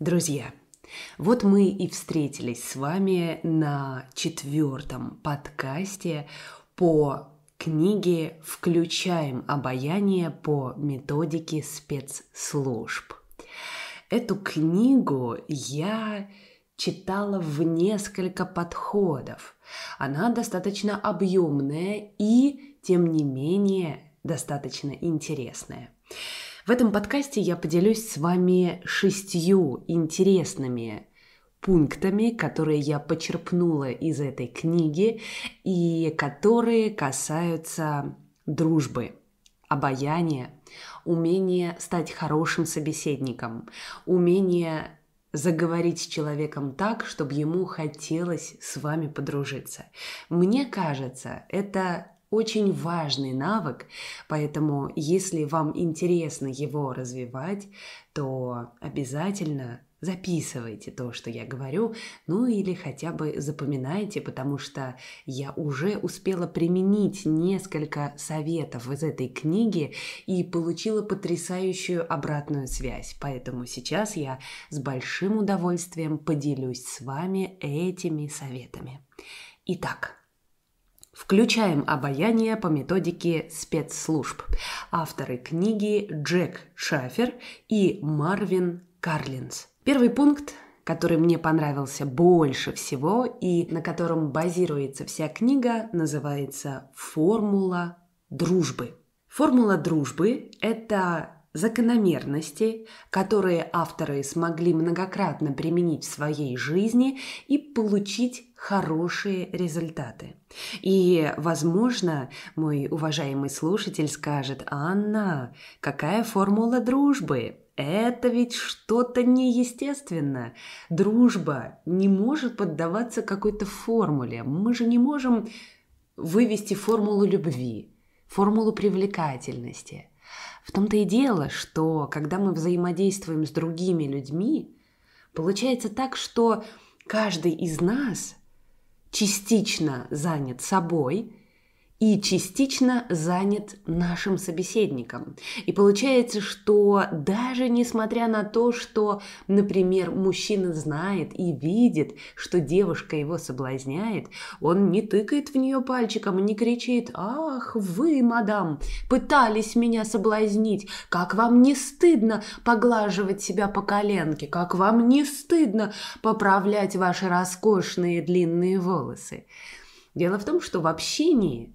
Друзья, вот мы и встретились с вами на четвертом подкасте по книге «Включаем обаяние по методике спецслужб». Эту книгу я читала в несколько подходов. Она достаточно объемная и, тем не менее, достаточно интересная. В этом подкасте я поделюсь с вами шестью интересными пунктами, которые я почерпнула из этой книги и которые касаются дружбы, обаяния, умения стать хорошим собеседником, умения заговорить с человеком так, чтобы ему хотелось с вами подружиться. Мне кажется, это очень важный навык, поэтому если вам интересно его развивать, то обязательно записывайте то, что я говорю, ну или хотя бы запоминайте, потому что я уже успела применить несколько советов из этой книги и получила потрясающую обратную связь. Поэтому сейчас я с большим удовольствием поделюсь с вами этими советами. Итак, Включаем обаяние по методике спецслужб. Авторы книги Джек Шафер и Марвин Карлинс. Первый пункт который мне понравился больше всего и на котором базируется вся книга, называется «Формула дружбы». Формула дружбы – это закономерности, которые авторы смогли многократно применить в своей жизни и получить хорошие результаты. И, возможно, мой уважаемый слушатель скажет, «Анна, какая формула дружбы?» Это ведь что-то неестественно. Дружба не может поддаваться какой-то формуле. Мы же не можем вывести формулу любви, формулу привлекательности – в том-то и дело, что когда мы взаимодействуем с другими людьми, получается так, что каждый из нас частично занят собой – и частично занят нашим собеседником. И получается, что даже несмотря на то, что, например, мужчина знает и видит, что девушка его соблазняет, он не тыкает в нее пальчиком не кричит «Ах, вы, мадам, пытались меня соблазнить! Как вам не стыдно поглаживать себя по коленке? Как вам не стыдно поправлять ваши роскошные длинные волосы?» Дело в том, что в общении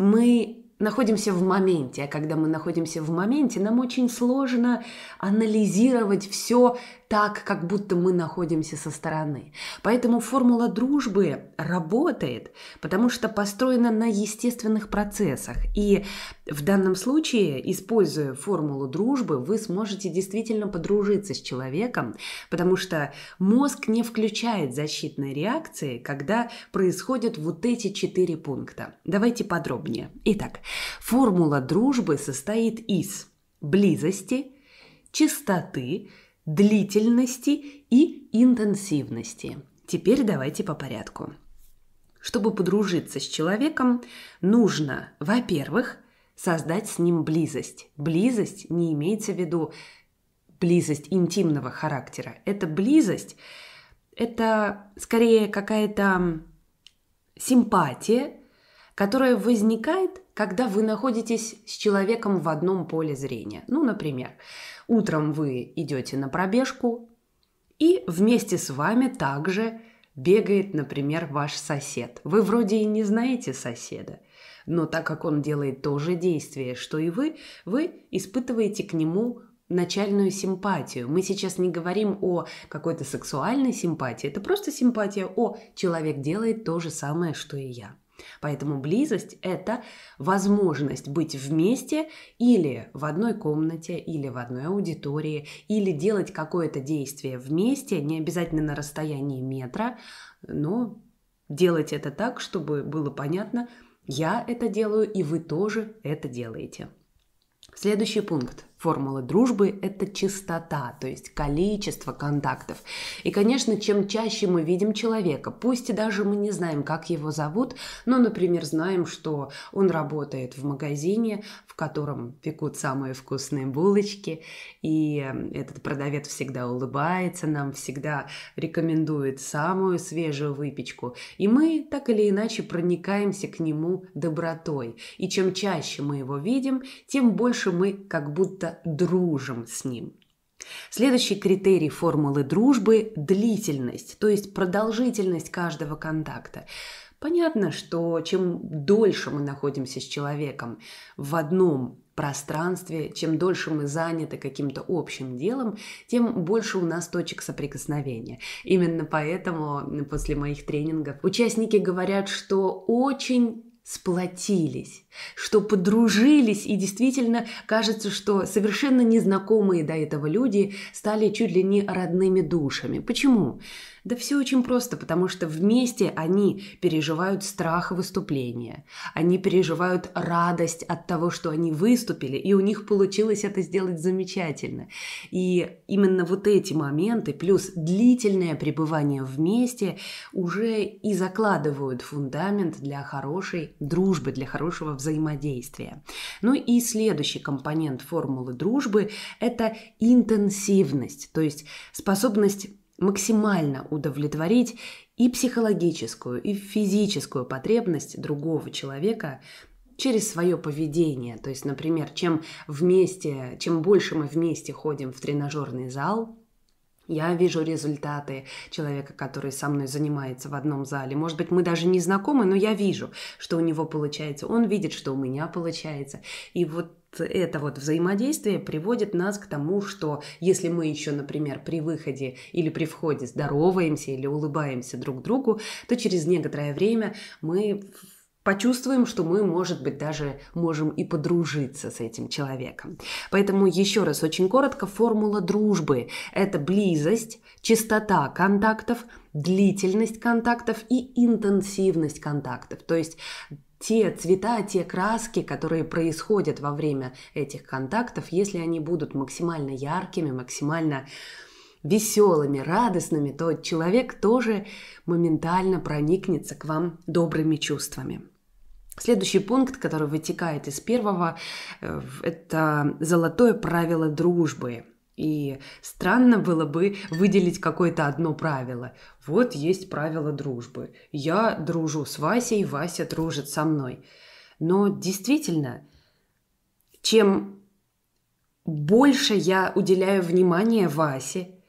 мы находимся в моменте, а когда мы находимся в моменте, нам очень сложно анализировать все так, как будто мы находимся со стороны. Поэтому формула дружбы работает, потому что построена на естественных процессах. И в данном случае, используя формулу дружбы, вы сможете действительно подружиться с человеком, потому что мозг не включает защитные реакции, когда происходят вот эти четыре пункта. Давайте подробнее. Итак, формула дружбы состоит из близости, чистоты, длительности и интенсивности. Теперь давайте по порядку. Чтобы подружиться с человеком, нужно, во-первых, создать с ним близость. Близость не имеется в виду близость интимного характера. Это близость, это скорее какая-то симпатия, которая возникает, когда вы находитесь с человеком в одном поле зрения. Ну, например, Утром вы идете на пробежку, и вместе с вами также бегает, например, ваш сосед. Вы вроде и не знаете соседа, но так как он делает то же действие, что и вы, вы испытываете к нему начальную симпатию. Мы сейчас не говорим о какой-то сексуальной симпатии, это просто симпатия, о, человек делает то же самое, что и я. Поэтому близость – это возможность быть вместе или в одной комнате, или в одной аудитории, или делать какое-то действие вместе, не обязательно на расстоянии метра, но делать это так, чтобы было понятно, я это делаю, и вы тоже это делаете. Следующий пункт формула дружбы – это чистота, то есть количество контактов. И, конечно, чем чаще мы видим человека, пусть и даже мы не знаем, как его зовут, но, например, знаем, что он работает в магазине, в котором пекут самые вкусные булочки, и эм, этот продавец всегда улыбается нам, всегда рекомендует самую свежую выпечку. И мы так или иначе проникаемся к нему добротой. И чем чаще мы его видим, тем больше мы как будто дружим с ним. Следующий критерий формулы дружбы – длительность, то есть продолжительность каждого контакта. Понятно, что чем дольше мы находимся с человеком в одном пространстве, чем дольше мы заняты каким-то общим делом, тем больше у нас точек соприкосновения. Именно поэтому после моих тренингов участники говорят, что очень сплотились, что подружились, и действительно кажется, что совершенно незнакомые до этого люди стали чуть ли не родными душами. Почему? Да все очень просто, потому что вместе они переживают страх выступления, они переживают радость от того, что они выступили, и у них получилось это сделать замечательно. И именно вот эти моменты, плюс длительное пребывание вместе, уже и закладывают фундамент для хорошей дружбы, для хорошего взаимодействия. Ну и следующий компонент формулы дружбы – это интенсивность, то есть способность максимально удовлетворить и психологическую, и физическую потребность другого человека через свое поведение. То есть, например, чем вместе, чем больше мы вместе ходим в тренажерный зал, я вижу результаты человека, который со мной занимается в одном зале. Может быть, мы даже не знакомы, но я вижу, что у него получается. Он видит, что у меня получается. И вот это вот взаимодействие приводит нас к тому, что если мы еще, например, при выходе или при входе здороваемся или улыбаемся друг другу, то через некоторое время мы почувствуем, что мы, может быть, даже можем и подружиться с этим человеком. Поэтому еще раз очень коротко, формула дружбы – это близость, частота контактов, длительность контактов и интенсивность контактов. То есть те цвета, те краски, которые происходят во время этих контактов, если они будут максимально яркими, максимально веселыми, радостными, то человек тоже моментально проникнется к вам добрыми чувствами. Следующий пункт, который вытекает из первого, э, это золотое правило дружбы. И странно было бы выделить какое-то одно правило. Вот есть правило дружбы. Я дружу с Васей, Вася дружит со мной. Но действительно, чем больше я уделяю внимание Васе,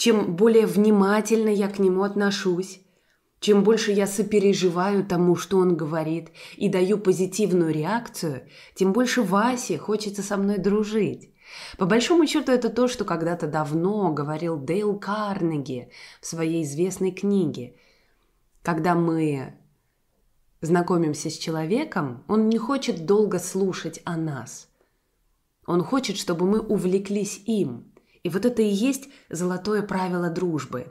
чем более внимательно я к нему отношусь, чем больше я сопереживаю тому, что он говорит, и даю позитивную реакцию, тем больше Васе хочется со мной дружить. По большому счету это то, что когда-то давно говорил Дейл Карнеги в своей известной книге. Когда мы знакомимся с человеком, он не хочет долго слушать о нас. Он хочет, чтобы мы увлеклись им – и вот это и есть золотое правило дружбы.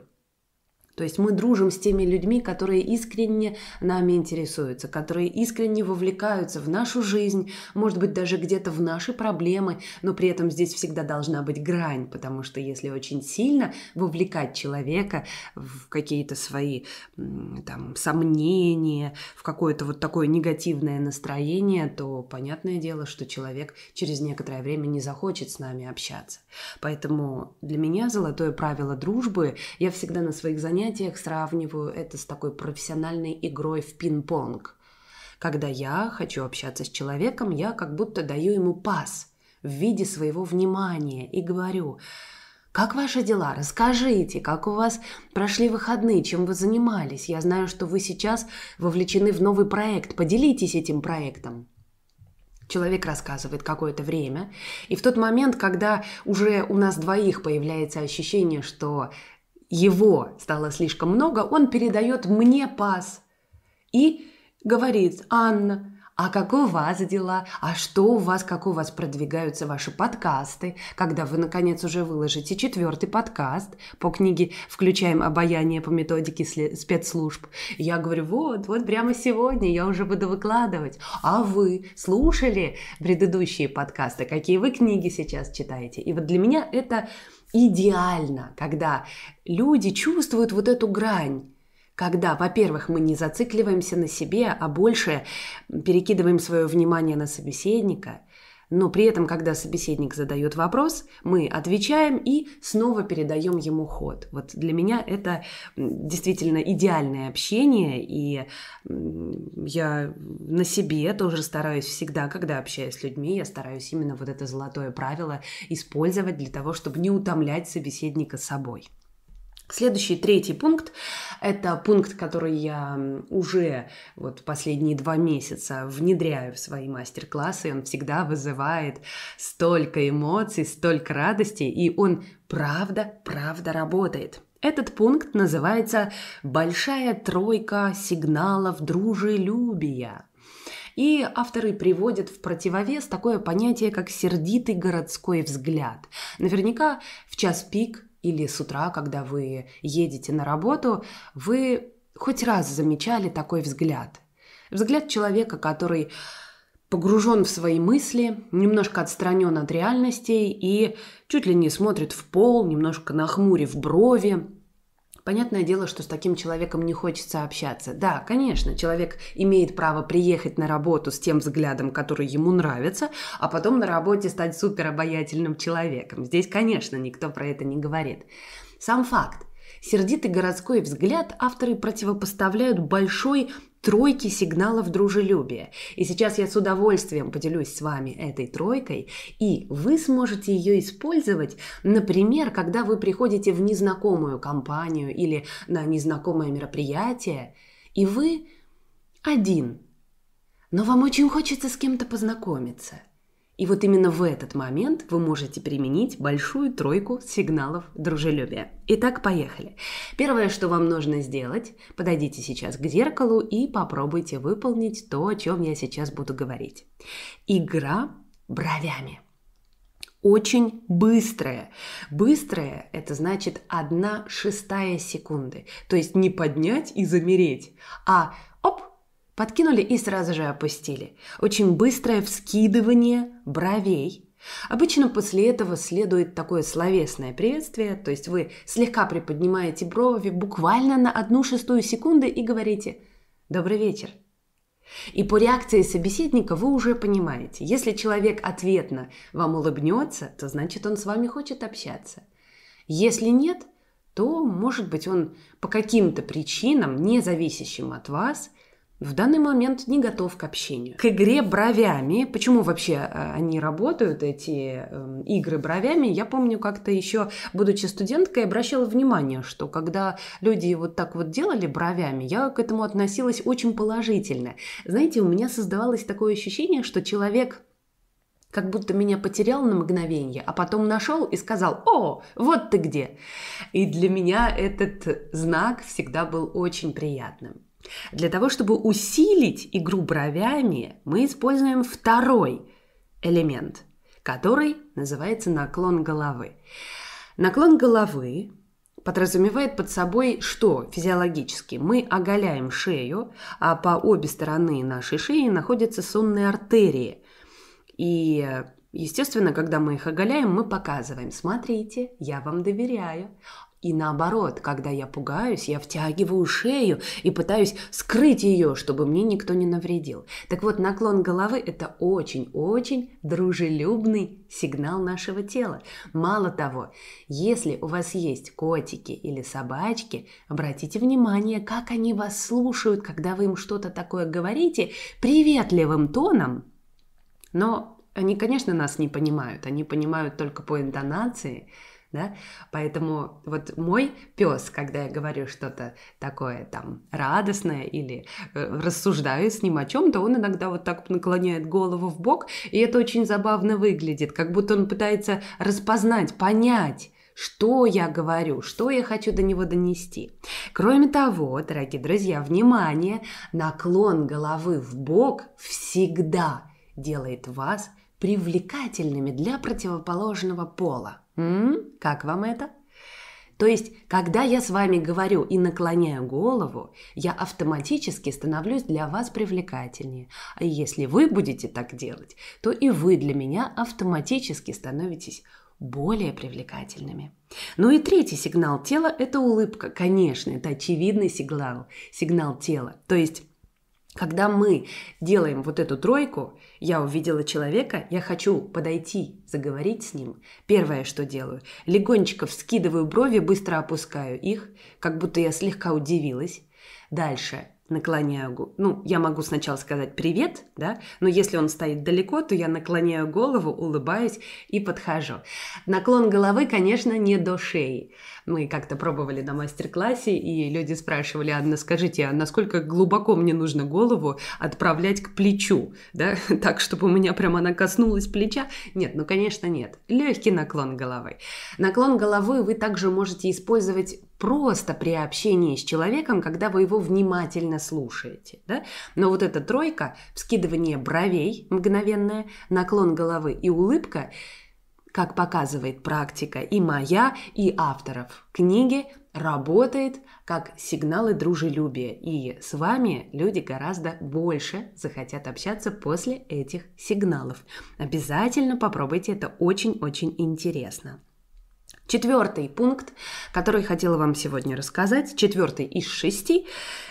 То есть мы дружим с теми людьми, которые искренне нами интересуются, которые искренне вовлекаются в нашу жизнь, может быть, даже где-то в наши проблемы, но при этом здесь всегда должна быть грань, потому что если очень сильно вовлекать человека в какие-то свои там, сомнения, в какое-то вот такое негативное настроение, то понятное дело, что человек через некоторое время не захочет с нами общаться. Поэтому для меня золотое правило дружбы, я всегда на своих занятиях знаете, я их сравниваю это с такой профессиональной игрой в пинг-понг. Когда я хочу общаться с человеком, я как будто даю ему пас в виде своего внимания и говорю, как ваши дела? Расскажите, как у вас прошли выходные, чем вы занимались? Я знаю, что вы сейчас вовлечены в новый проект. Поделитесь этим проектом. Человек рассказывает какое-то время, и в тот момент, когда уже у нас двоих появляется ощущение, что его стало слишком много, он передает мне пас и говорит, Анна, а как у вас дела? А что у вас, как у вас продвигаются ваши подкасты? Когда вы, наконец, уже выложите четвертый подкаст по книге «Включаем обаяние по методике спецслужб». Я говорю, вот, вот прямо сегодня я уже буду выкладывать. А вы слушали предыдущие подкасты? Какие вы книги сейчас читаете? И вот для меня это идеально, когда люди чувствуют вот эту грань когда, во-первых, мы не зацикливаемся на себе, а больше перекидываем свое внимание на собеседника, но при этом, когда собеседник задает вопрос, мы отвечаем и снова передаем ему ход. Вот для меня это действительно идеальное общение, и я на себе тоже стараюсь всегда, когда общаюсь с людьми, я стараюсь именно вот это золотое правило использовать для того, чтобы не утомлять собеседника собой. Следующий, третий пункт – это пункт, который я уже вот последние два месяца внедряю в свои мастер-классы. Он всегда вызывает столько эмоций, столько радости, и он правда-правда работает – этот пункт называется «Большая тройка сигналов дружелюбия». И авторы приводят в противовес такое понятие, как сердитый городской взгляд. Наверняка в час пик или с утра, когда вы едете на работу, вы хоть раз замечали такой взгляд? Взгляд человека, который погружен в свои мысли, немножко отстранен от реальностей и чуть ли не смотрит в пол, немножко нахмурив брови, Понятное дело, что с таким человеком не хочется общаться. Да, конечно, человек имеет право приехать на работу с тем взглядом, который ему нравится, а потом на работе стать супер обаятельным человеком. Здесь, конечно, никто про это не говорит. Сам факт. Сердитый городской взгляд авторы противопоставляют большой тройки сигналов дружелюбия. И сейчас я с удовольствием поделюсь с вами этой тройкой, и вы сможете ее использовать, например, когда вы приходите в незнакомую компанию или на незнакомое мероприятие, и вы один, но вам очень хочется с кем-то познакомиться – и вот именно в этот момент вы можете применить большую тройку сигналов дружелюбия. Итак, поехали. Первое, что вам нужно сделать, подойдите сейчас к зеркалу и попробуйте выполнить то, о чем я сейчас буду говорить. Игра бровями очень быстрая. Быстрая. это значит одна шестая секунды. То есть не поднять и замереть, а Подкинули и сразу же опустили. Очень быстрое вскидывание бровей – Обычно после этого следует такое словесное приветствие, то есть вы слегка приподнимаете брови буквально на одну шестую секунды и говорите «Добрый вечер». И по реакции собеседника вы уже понимаете, если человек ответно вам улыбнется, то значит он с вами хочет общаться. Если нет, то, может быть, он по каким-то причинам, не зависящим от вас, в данный момент не готов к общению. К игре бровями, почему вообще э, они работают, эти э, игры бровями, я помню как-то еще, будучи студенткой, обращала внимание, что когда люди вот так вот делали бровями, я к этому относилась очень положительно. Знаете, у меня создавалось такое ощущение, что человек как будто меня потерял на мгновение, а потом нашел и сказал «О, вот ты где!». И для меня этот знак всегда был очень приятным. Для того, чтобы усилить игру бровями, мы используем второй элемент, который называется наклон головы. Наклон головы подразумевает под собой что физиологически? Мы оголяем шею, а по обе стороны нашей шеи находятся сонные артерии. И, естественно, когда мы их оголяем, мы показываем, смотрите, я вам доверяю. И наоборот, когда я пугаюсь, я втягиваю шею и пытаюсь скрыть ее, чтобы мне никто не навредил. Так вот, наклон головы – это очень-очень дружелюбный сигнал нашего тела. Мало того, если у вас есть котики или собачки, обратите внимание, как они вас слушают, когда вы им что-то такое говорите приветливым тоном, но они, конечно, нас не понимают, они понимают только по интонации – да, поэтому вот мой пес, когда я говорю что-то такое там радостное или э, рассуждаю с ним о чем-то, он иногда вот так наклоняет голову в бок, и это очень забавно выглядит, как будто он пытается распознать, понять, что я говорю, что я хочу до него донести. Кроме того, дорогие друзья, внимание, наклон головы в бок всегда делает вас привлекательными для противоположного пола. М? Как вам это? То есть, когда я с вами говорю и наклоняю голову, я автоматически становлюсь для вас привлекательнее. А если вы будете так делать, то и вы для меня автоматически становитесь более привлекательными. Ну и третий сигнал тела – это улыбка. Конечно, это очевидный сигнал, сигнал тела. То есть когда мы делаем вот эту тройку, я увидела человека, я хочу подойти, заговорить с ним. Первое, что делаю, легонечко вскидываю брови, быстро опускаю их, как будто я слегка удивилась. Дальше наклоняю, ну, я могу сначала сказать привет, да, но если он стоит далеко, то я наклоняю голову, улыбаюсь и подхожу. Наклон головы, конечно, не до шеи. Мы как-то пробовали на мастер-классе, и люди спрашивали, Анна, скажите, а насколько глубоко мне нужно голову отправлять к плечу, да, так, чтобы у меня прямо она коснулась плеча? Нет, ну, конечно, нет. Легкий наклон головы. Наклон головы вы также можете использовать просто при общении с человеком, когда вы его внимательно слушаете. Да? Но вот эта тройка, вскидывание бровей мгновенное, наклон головы и улыбка, как показывает практика и моя, и авторов книги, работает как сигналы дружелюбия. И с вами люди гораздо больше захотят общаться после этих сигналов. Обязательно попробуйте, это очень-очень интересно. Четвертый пункт, который хотела вам сегодня рассказать, четвертый из шести,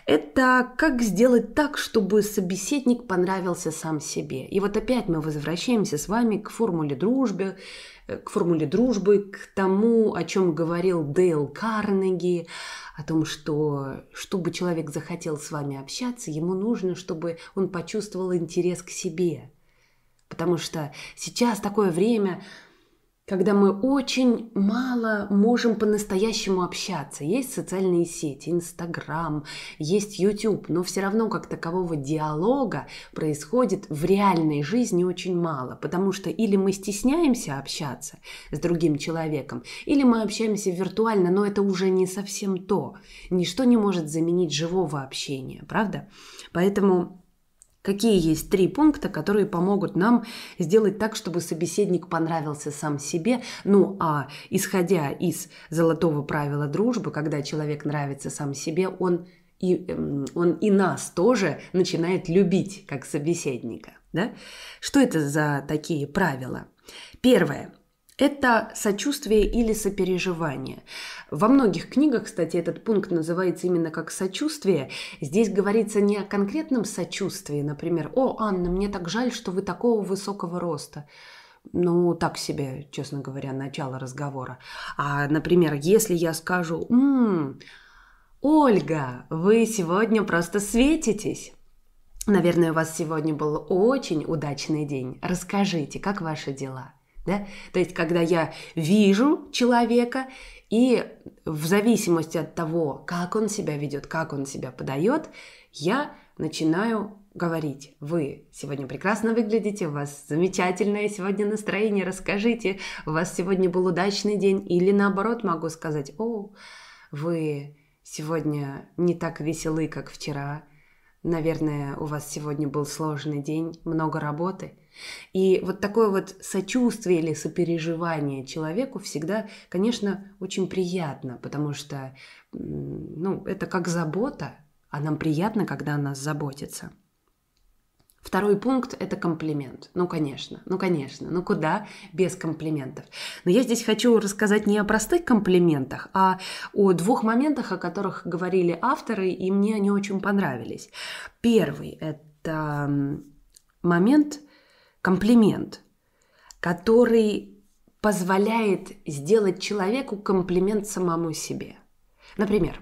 это как сделать так, чтобы собеседник понравился сам себе. И вот опять мы возвращаемся с вами к формуле дружбы, э, к формуле дружбы, к тому, о чем говорил Дейл Карнеги, о том, что чтобы человек захотел с вами общаться, ему нужно, чтобы он почувствовал интерес к себе. Потому что сейчас такое время, когда мы очень мало можем по-настоящему общаться. Есть социальные сети, Инстаграм, есть YouTube, но все равно как такового диалога происходит в реальной жизни очень мало, потому что или мы стесняемся общаться с другим человеком, или мы общаемся виртуально, но это уже не совсем то. Ничто не может заменить живого общения, правда? Поэтому Какие есть три пункта, которые помогут нам сделать так, чтобы собеседник понравился сам себе? Ну а исходя из золотого правила дружбы, когда человек нравится сам себе, он и, эм, он и нас тоже начинает любить как собеседника. Да? Что это за такие правила? Первое. Это сочувствие или сопереживание. Во многих книгах, кстати, этот пункт называется именно как сочувствие. Здесь говорится не о конкретном сочувствии, например, «О, Анна, мне так жаль, что вы такого высокого роста». Ну, так себе, честно говоря, начало разговора. А, например, если я скажу «Ммм, Ольга, вы сегодня просто светитесь». Наверное, у вас сегодня был очень удачный день. Расскажите, как ваши дела? Да? То есть, когда я вижу человека, и в зависимости от того, как он себя ведет, как он себя подает, я начинаю говорить, вы сегодня прекрасно выглядите, у вас замечательное сегодня настроение, расскажите, у вас сегодня был удачный день, или наоборот могу сказать, о, вы сегодня не так веселы, как вчера, Наверное, у вас сегодня был сложный день, много работы. И вот такое вот сочувствие или сопереживание человеку всегда, конечно, очень приятно, потому что ну, это как забота, а нам приятно, когда о нас заботятся. Второй пункт – это комплимент. Ну, конечно, ну, конечно, ну куда без комплиментов. Но я здесь хочу рассказать не о простых комплиментах, а о двух моментах, о которых говорили авторы, и мне они очень понравились. Первый – это момент, комплимент, который позволяет сделать человеку комплимент самому себе. Например,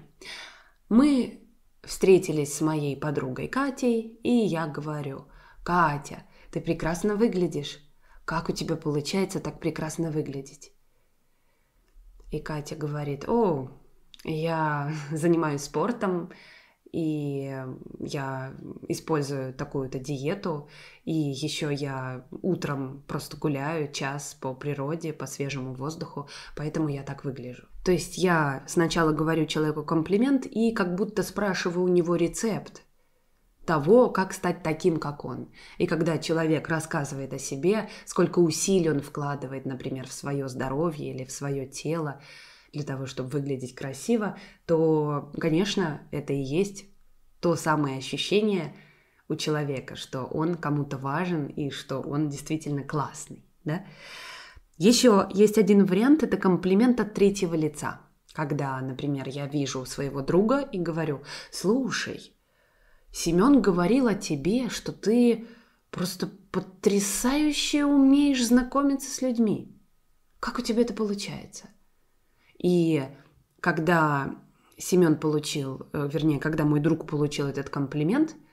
мы встретились с моей подругой Катей, и я говорю, «Катя, ты прекрасно выглядишь. Как у тебя получается так прекрасно выглядеть?» И Катя говорит, «О, я занимаюсь спортом, и я использую такую-то диету, и еще я утром просто гуляю час по природе, по свежему воздуху, поэтому я так выгляжу. То есть я сначала говорю человеку комплимент и как будто спрашиваю у него рецепт, того, как стать таким, как он. И когда человек рассказывает о себе, сколько усилий он вкладывает, например, в свое здоровье или в свое тело для того, чтобы выглядеть красиво, то, конечно, это и есть то самое ощущение у человека, что он кому-то важен и что он действительно классный. Да? Еще есть один вариант, это комплимент от третьего лица. Когда, например, я вижу своего друга и говорю, слушай, Семен говорил о тебе, что ты просто потрясающе умеешь знакомиться с людьми. Как у тебя это получается? И когда Семен получил, э, вернее, когда мой друг получил этот комплимент –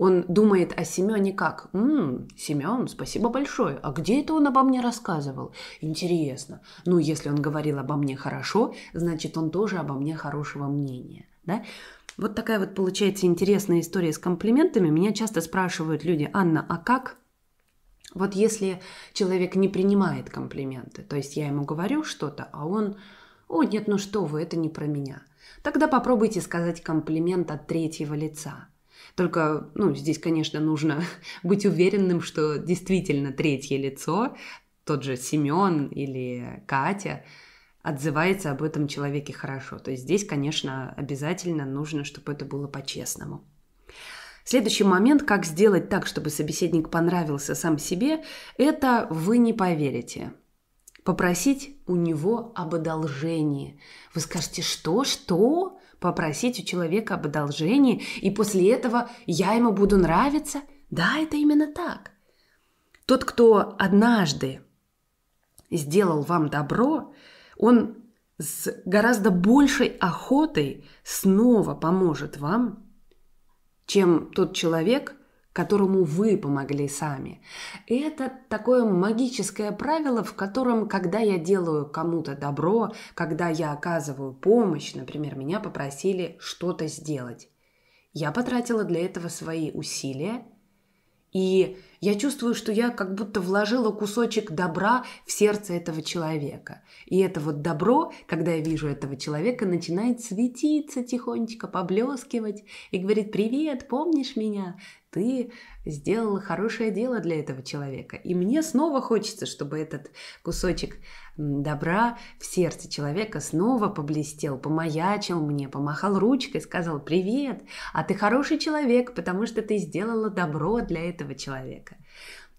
он думает о Семене как? «Ммм, Семен, спасибо большое. А где это он обо мне рассказывал? Интересно. Ну, если он говорил обо мне хорошо, значит, он тоже обо мне хорошего мнения. Да? Вот такая вот получается интересная история с комплиментами. Меня часто спрашивают люди, Анна, а как вот если человек не принимает комплименты, то есть я ему говорю что-то, а он, о нет, ну что вы, это не про меня. Тогда попробуйте сказать комплимент от третьего лица. Только, ну, здесь, конечно, нужно быть уверенным, что действительно третье лицо, тот же Семен или Катя, отзывается об этом человеке хорошо. То есть здесь, конечно, обязательно нужно, чтобы это было по-честному. Следующий момент, как сделать так, чтобы собеседник понравился сам себе, это вы не поверите. Попросить у него об одолжении. Вы скажете, что, что? попросить у человека об одолжении, и после этого я ему буду нравиться? Да, это именно так. Тот, кто однажды сделал вам добро, он с гораздо большей охотой снова поможет вам, чем тот человек, которому вы помогли сами. И это такое магическое правило, в котором, когда я делаю кому-то добро, когда я оказываю помощь, например, меня попросили что-то сделать, я потратила для этого свои усилия, и я чувствую, что я как будто вложила кусочек добра в сердце этого человека. И это вот добро, когда я вижу этого человека, начинает светиться тихонечко, поблескивать и говорит «Привет, помнишь меня? ты сделала хорошее дело для этого человека. И мне снова хочется, чтобы этот кусочек добра в сердце человека снова поблестел, помаячил мне, помахал ручкой, сказал «Привет, а ты хороший человек, потому что ты сделала добро для этого человека».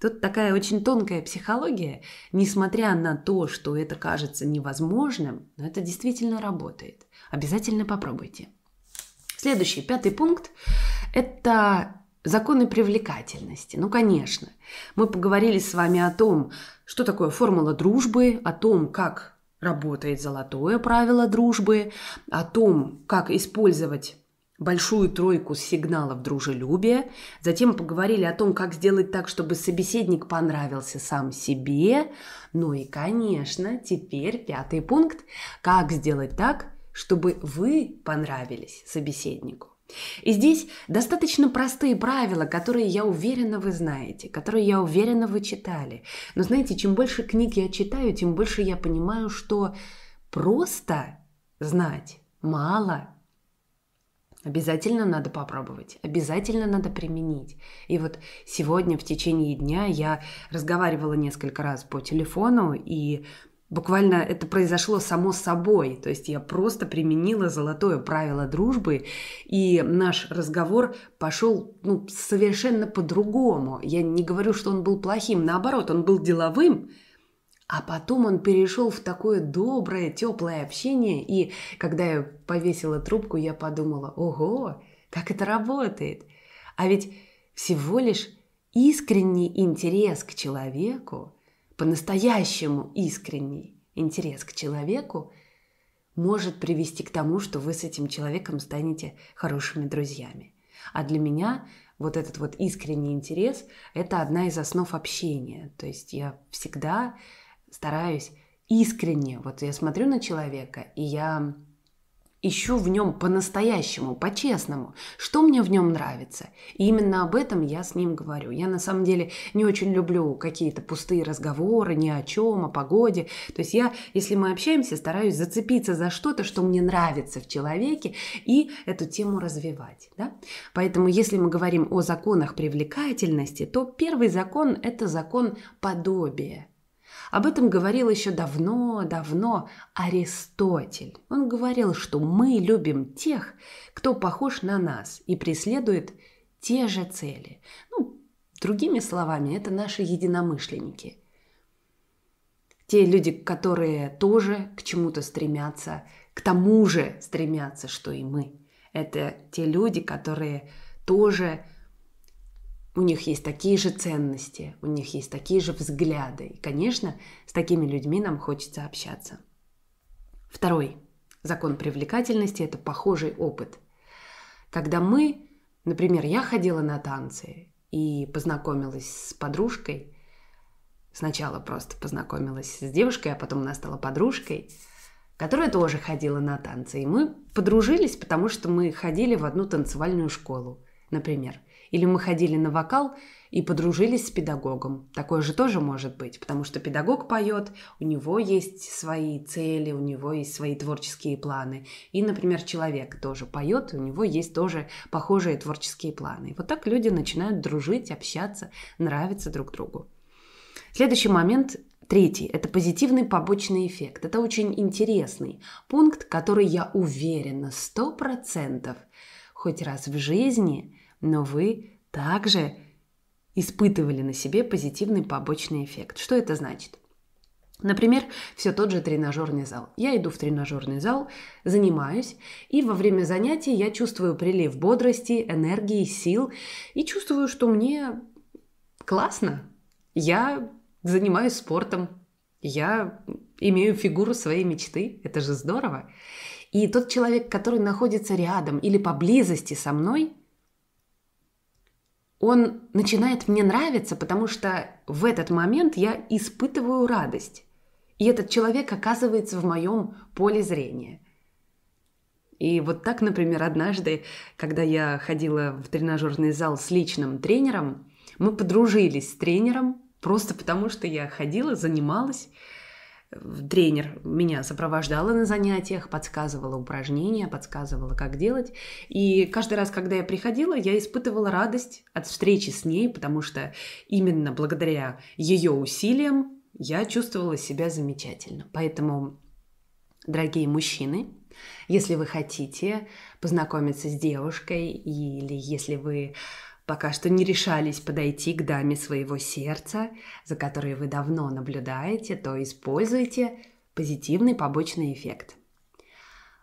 Тут такая очень тонкая психология, несмотря на то, что это кажется невозможным, но это действительно работает. Обязательно попробуйте. Следующий, пятый пункт – это Законы привлекательности. Ну, конечно. Мы поговорили с вами о том, что такое формула дружбы, о том, как работает золотое правило дружбы, о том, как использовать большую тройку сигналов дружелюбия. Затем поговорили о том, как сделать так, чтобы собеседник понравился сам себе. Ну и, конечно, теперь пятый пункт. Как сделать так, чтобы вы понравились собеседнику. И здесь достаточно простые правила, которые, я уверена, вы знаете, которые, я уверена, вы читали. Но знаете, чем больше книг я читаю, тем больше я понимаю, что просто знать мало. Обязательно надо попробовать, обязательно надо применить. И вот сегодня в течение дня я разговаривала несколько раз по телефону, и буквально это произошло само собой. То есть я просто применила золотое правило дружбы, и наш разговор пошел ну, совершенно по-другому. Я не говорю, что он был плохим, наоборот, он был деловым, а потом он перешел в такое доброе, теплое общение, и когда я повесила трубку, я подумала, ого, как это работает. А ведь всего лишь искренний интерес к человеку – по-настоящему искренний интерес к человеку может привести к тому, что вы с этим человеком станете хорошими друзьями. А для меня вот этот вот искренний интерес – это одна из основ общения. То есть я всегда стараюсь искренне, вот я смотрю на человека, и я Ищу в нем по-настоящему, по-честному, что мне в нем нравится. И именно об этом я с ним говорю. Я на самом деле не очень люблю какие-то пустые разговоры, ни о чем, о погоде. То есть я, если мы общаемся, стараюсь зацепиться за что-то, что мне нравится в человеке, и эту тему развивать. Да? Поэтому если мы говорим о законах привлекательности, то первый закон – это закон подобия. Об этом говорил еще давно-давно Аристотель. Он говорил, что мы любим тех, кто похож на нас и преследует те же цели. Ну, другими словами, это наши единомышленники. Те люди, которые тоже к чему-то стремятся, к тому же стремятся, что и мы. Это те люди, которые тоже у них есть такие же ценности, у них есть такие же взгляды. И, конечно, с такими людьми нам хочется общаться. Второй закон привлекательности – это похожий опыт. Когда мы, например, я ходила на танцы и познакомилась с подружкой, сначала просто познакомилась с девушкой, а потом она стала подружкой, которая тоже ходила на танцы. И мы подружились, потому что мы ходили в одну танцевальную школу, например – или мы ходили на вокал и подружились с педагогом. Такое же тоже может быть, потому что педагог поет, у него есть свои цели, у него есть свои творческие планы. И, например, человек тоже поет, у него есть тоже похожие творческие планы. И вот так люди начинают дружить, общаться, нравиться друг другу. Следующий момент Третий – это позитивный побочный эффект. Это очень интересный пункт, который, я уверена, 100% хоть раз в жизни но вы также испытывали на себе позитивный побочный эффект. Что это значит? Например, все тот же тренажерный зал. Я иду в тренажерный зал, занимаюсь, и во время занятий я чувствую прилив бодрости, энергии, сил, и чувствую, что мне классно. Я занимаюсь спортом, я имею фигуру своей мечты, это же здорово. И тот человек, который находится рядом или поблизости со мной, он начинает мне нравиться, потому что в этот момент я испытываю радость. И этот человек оказывается в моем поле зрения. И вот так, например, однажды, когда я ходила в тренажерный зал с личным тренером, мы подружились с тренером, просто потому что я ходила, занималась, тренер меня сопровождала на занятиях, подсказывала упражнения, подсказывала, как делать. И каждый раз, когда я приходила, я испытывала радость от встречи с ней, потому что именно благодаря ее усилиям я чувствовала себя замечательно. Поэтому, дорогие мужчины, если вы хотите познакомиться с девушкой или если вы пока что не решались подойти к даме своего сердца, за которой вы давно наблюдаете, то используйте позитивный побочный эффект.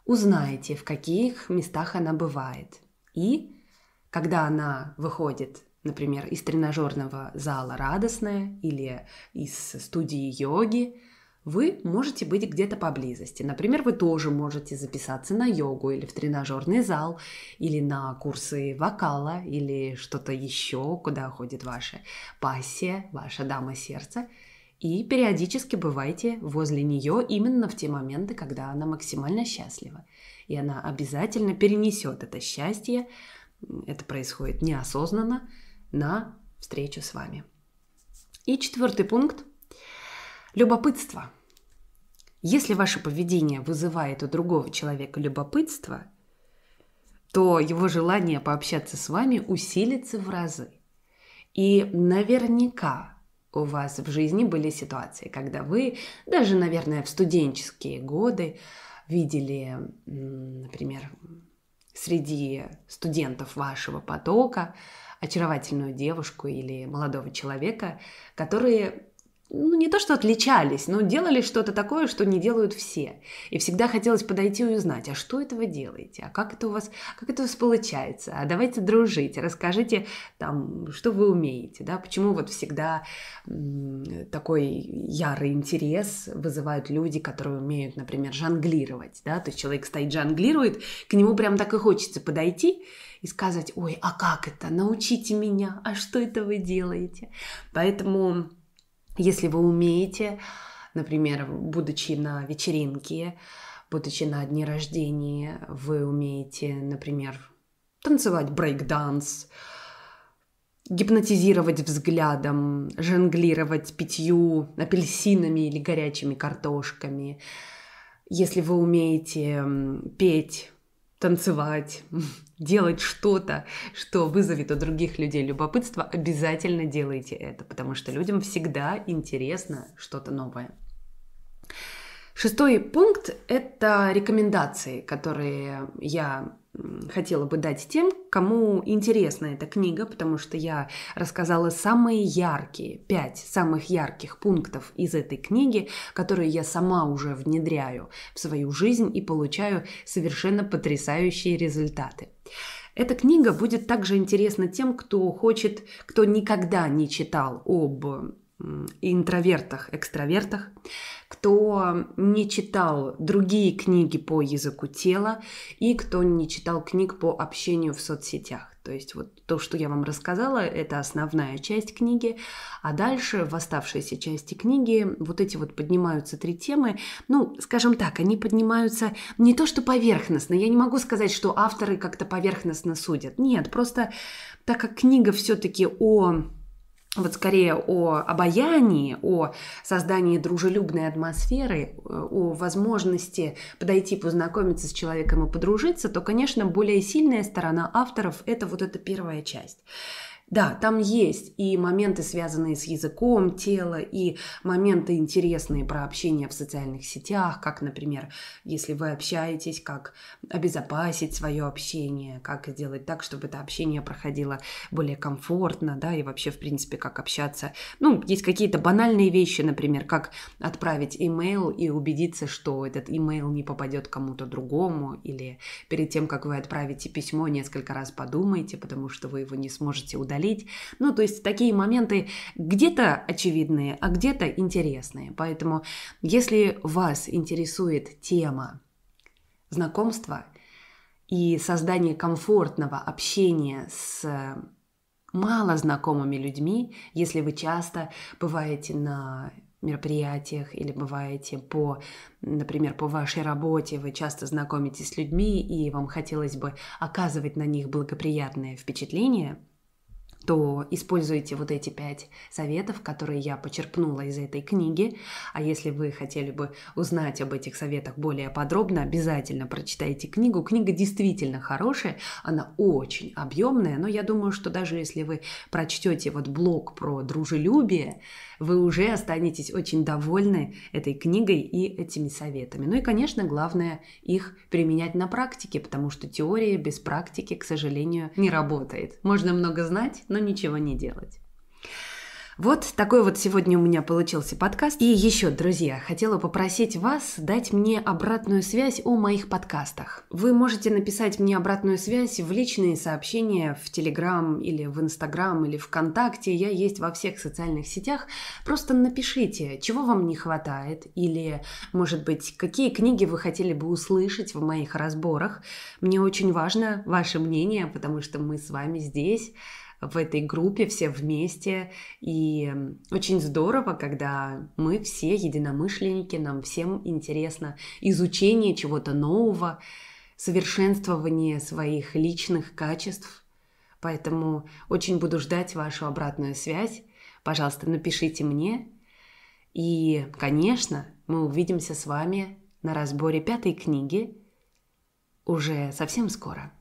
Узнайте, в каких местах она бывает. И, когда она выходит, например, из тренажерного зала радостная или из студии йоги, вы можете быть где-то поблизости. Например, вы тоже можете записаться на йогу или в тренажерный зал, или на курсы вокала, или что-то еще, куда ходит ваша пассия, ваша дама сердца. И периодически бывайте возле нее именно в те моменты, когда она максимально счастлива. И она обязательно перенесет это счастье, это происходит неосознанно, на встречу с вами. И четвертый пункт Любопытство. Если ваше поведение вызывает у другого человека любопытство, то его желание пообщаться с вами усилится в разы. И наверняка у вас в жизни были ситуации, когда вы, даже, наверное, в студенческие годы, видели, например, среди студентов вашего потока очаровательную девушку или молодого человека, которые ну, не то что отличались, но делали что-то такое, что не делают все. И всегда хотелось подойти и узнать, а что это вы делаете, а как это у вас, как это у вас получается, а давайте дружить, расскажите там, что вы умеете, да, почему вот всегда такой ярый интерес вызывают люди, которые умеют, например, жонглировать, да, то есть человек стоит жонглирует, к нему прям так и хочется подойти и сказать, ой, а как это, научите меня, а что это вы делаете, поэтому если вы умеете, например, будучи на вечеринке, будучи на дне рождения, вы умеете, например, танцевать брейк-данс, гипнотизировать взглядом, жонглировать пятью апельсинами или горячими картошками. Если вы умеете петь, танцевать, делать что-то, что вызовет у других людей любопытство, обязательно делайте это, потому что людям всегда интересно что-то новое. Шестой пункт – это рекомендации, которые я хотела бы дать тем, кому интересна эта книга, потому что я рассказала самые яркие, пять самых ярких пунктов из этой книги, которые я сама уже внедряю в свою жизнь и получаю совершенно потрясающие результаты. Эта книга будет также интересна тем, кто хочет, кто никогда не читал об интровертах, экстравертах, кто не читал другие книги по языку тела и кто не читал книг по общению в соцсетях. То есть вот то, что я вам рассказала, это основная часть книги, а дальше в оставшейся части книги вот эти вот поднимаются три темы. Ну, скажем так, они поднимаются не то что поверхностно, я не могу сказать, что авторы как-то поверхностно судят. Нет, просто так как книга все-таки о вот скорее о обаянии, о создании дружелюбной атмосферы, э, о возможности подойти, познакомиться с человеком и подружиться, то, конечно, более сильная сторона авторов – это вот эта первая часть. Да, там есть и моменты, связанные с языком тела, и моменты интересные про общение в социальных сетях, как, например, если вы общаетесь, как обезопасить свое общение, как сделать так, чтобы это общение проходило более комфортно, да, и вообще, в принципе, как общаться. Ну, есть какие-то банальные вещи, например, как отправить имейл и убедиться, что этот имейл не попадет кому-то другому, или перед тем, как вы отправите письмо, несколько раз подумайте, потому что вы его не сможете удалить удалить. Ну, то есть такие моменты где-то очевидные, а где-то интересные. Поэтому, если вас интересует тема знакомства и создания комфортного общения с мало знакомыми людьми, если вы часто бываете на мероприятиях или бываете по, например, по вашей работе, вы часто знакомитесь с людьми и вам хотелось бы оказывать на них благоприятное впечатление, то используйте вот эти пять советов, которые я почерпнула из этой книги. А если вы хотели бы узнать об этих советах более подробно, обязательно прочитайте книгу. Книга действительно хорошая, она очень объемная, но я думаю, что даже если вы прочтете вот блог про дружелюбие, вы уже останетесь очень довольны этой книгой и этими советами. Ну и, конечно, главное их применять на практике, потому что теория без практики, к сожалению, не работает. Можно много знать, но равно ничего не делать. Вот такой вот сегодня у меня получился подкаст. И еще, друзья, хотела попросить вас дать мне обратную связь о моих подкастах. Вы можете написать мне обратную связь в личные сообщения в Телеграм или в Инстаграм или ВКонтакте. Я есть во всех социальных сетях. Просто напишите, чего вам не хватает или, может быть, какие книги вы хотели бы услышать в моих разборах. Мне очень важно ваше мнение, потому что мы с вами здесь в этой группе, все вместе. И очень здорово, когда мы все единомышленники, нам всем интересно изучение чего-то нового, совершенствование своих личных качеств. Поэтому очень буду ждать вашу обратную связь. Пожалуйста, напишите мне. И, конечно, мы увидимся с вами на разборе пятой книги уже совсем скоро.